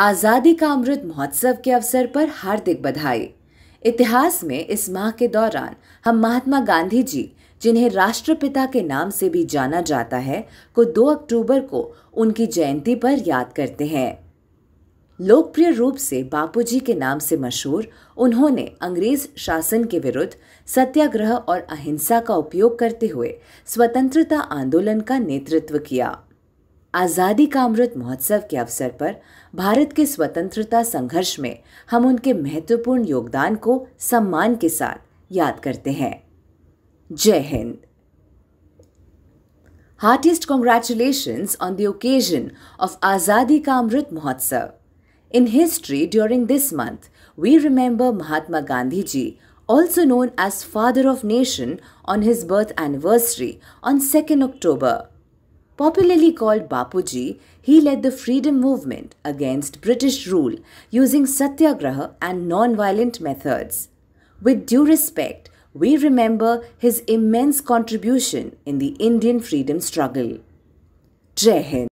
आज़ादी का अमृत महोत्सव के अवसर पर हार्दिक बधाई इतिहास में इस माह के दौरान हम महात्मा गांधी जी जिन्हें राष्ट्रपिता के नाम से भी जाना जाता है को 2 अक्टूबर को उनकी जयंती पर याद करते हैं लोकप्रिय रूप से बापूजी के नाम से मशहूर उन्होंने अंग्रेज शासन के विरुद्ध सत्याग्रह और अहिंसा का उपयोग करते हुए स्वतंत्रता आंदोलन का नेतृत्व किया आज़ादी का अमृत महोत्सव के अवसर पर भारत के स्वतंत्रता संघर्ष में हम उनके महत्वपूर्ण योगदान को सम्मान के साथ याद करते हैं Jai Hind heartiest congratulations on the occasion of Azadi Ka Amrit Mahotsav in history during this month we remember Mahatma Gandhi ji also known as father of nation on his birth anniversary on second October Popularly called Bapuji, he led the freedom movement against British rule using satyagraha and non-violent methods. With due respect, we remember his immense contribution in the Indian freedom struggle. Jai Hind.